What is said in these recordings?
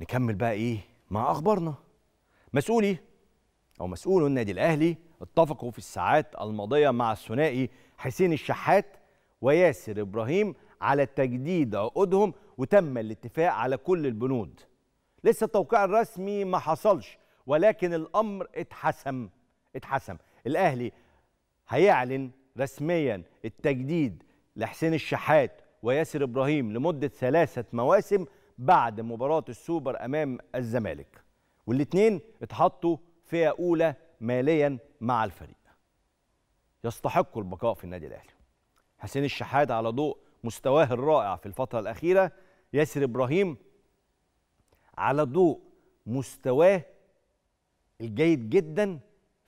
نكمل بقى ايه مع اخبارنا مسؤولي او مسؤول النادي الاهلي اتفقوا في الساعات الماضيه مع الثنائي حسين الشحات وياسر ابراهيم على تجديد عقودهم وتم الاتفاق على كل البنود لسه التوقيع الرسمي ما حصلش ولكن الامر اتحسم اتحسم الاهلي هيعلن رسميا التجديد لحسين الشحات وياسر ابراهيم لمده ثلاثه مواسم بعد مباراة السوبر أمام الزمالك والاثنين اتحطوا فئة أولى ماليا مع الفريق يستحق البقاء في النادي الأهلي حسين الشحات على ضوء مستواه الرائع في الفترة الأخيرة ياسر إبراهيم على ضوء مستواه الجيد جدا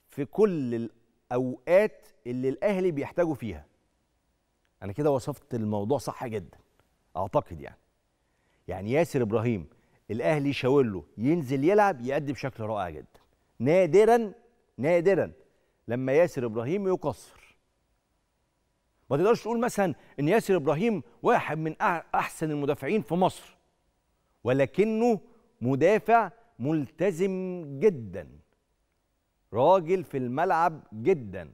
في كل الأوقات اللي الأهلي بيحتاجوا فيها أنا كده وصفت الموضوع صح جدا أعتقد يعني يعني ياسر ابراهيم الاهلي شاوله له ينزل يلعب يأدي بشكل رائع جدا نادرا نادرا لما ياسر ابراهيم يقصر ما تقدرش تقول مثلا ان ياسر ابراهيم واحد من احسن المدافعين في مصر ولكنه مدافع ملتزم جدا راجل في الملعب جدا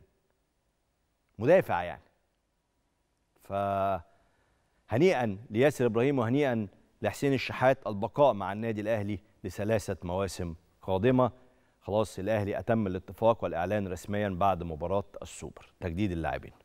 مدافع يعني فهنيئا لياسر ابراهيم وهنيئا لحسين الشحات البقاء مع النادي الاهلي لثلاثه مواسم قادمه خلاص الاهلي اتم الاتفاق والاعلان رسميا بعد مباراه السوبر تجديد اللاعبين